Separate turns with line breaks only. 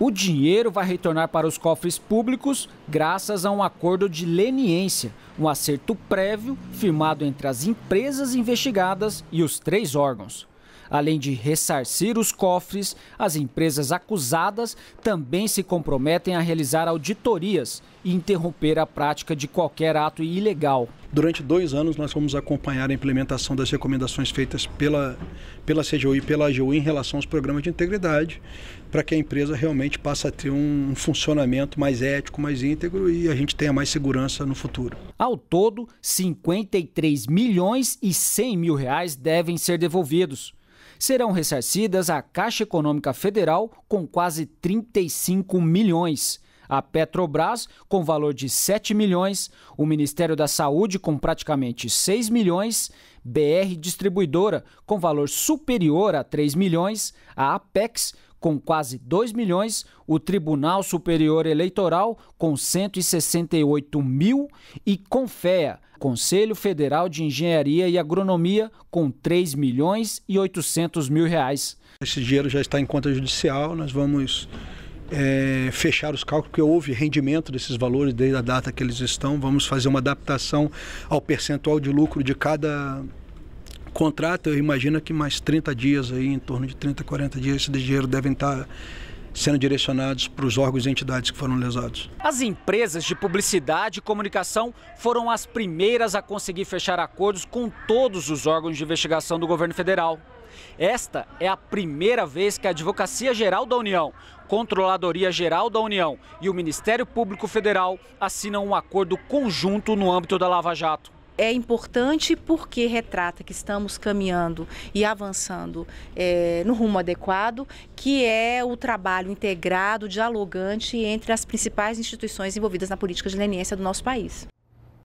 O dinheiro vai retornar para os cofres públicos graças a um acordo de leniência, um acerto prévio firmado entre as empresas investigadas e os três órgãos. Além de ressarcir os cofres, as empresas acusadas também se comprometem a realizar auditorias e interromper
a prática de qualquer ato ilegal. Durante dois anos, nós vamos acompanhar a implementação das recomendações feitas pela, pela CGU e pela AGU em relação aos programas de integridade para que a empresa realmente passe a ter um funcionamento mais ético, mais íntegro e a gente tenha mais segurança no futuro. Ao todo, 53 milhões e 100 mil
reais devem ser devolvidos. Serão ressarcidas a Caixa Econômica Federal com quase 35 milhões a Petrobras com valor de 7 milhões, o Ministério da Saúde com praticamente 6 milhões, BR Distribuidora com valor superior a 3 milhões, a Apex com quase 2 milhões, o Tribunal Superior Eleitoral, com 168 mil, e Confea, Conselho Federal de Engenharia e Agronomia,
com 3 milhões e 800 mil reais. Esse dinheiro já está em conta judicial, nós vamos é, fechar os cálculos, porque houve rendimento desses valores desde a data que eles estão. Vamos fazer uma adaptação ao percentual de lucro de cada contrato, eu imagino que mais 30 dias aí, em torno de 30, 40 dias, esse dinheiro devem estar tá sendo direcionados para os órgãos e entidades que foram lesados.
As empresas de publicidade e comunicação foram as primeiras a conseguir fechar acordos com todos os órgãos de investigação do governo federal. Esta é a primeira vez que a Advocacia Geral da União, Controladoria Geral da União e o Ministério Público Federal assinam um acordo conjunto no âmbito da Lava Jato é importante porque retrata que estamos caminhando e avançando é, no rumo adequado, que é o
trabalho integrado, dialogante entre as principais instituições envolvidas na política de leniência do nosso país.